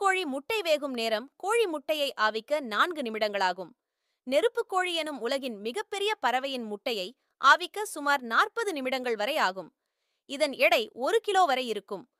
கோழி முட்டை வேகும் நேரம் கோழி முட்டையை ஆவிக்க நான்கு நிமிடங்களாகும் கோழி எனும் உலகின் மிகப்பெரிய பறவையின் முட்டையை ஆவிக்க சுமார் நாற்பது நிமிடங்கள் வரை ஆகும் இதன் எடை ஒரு கிலோ வரை இருக்கும்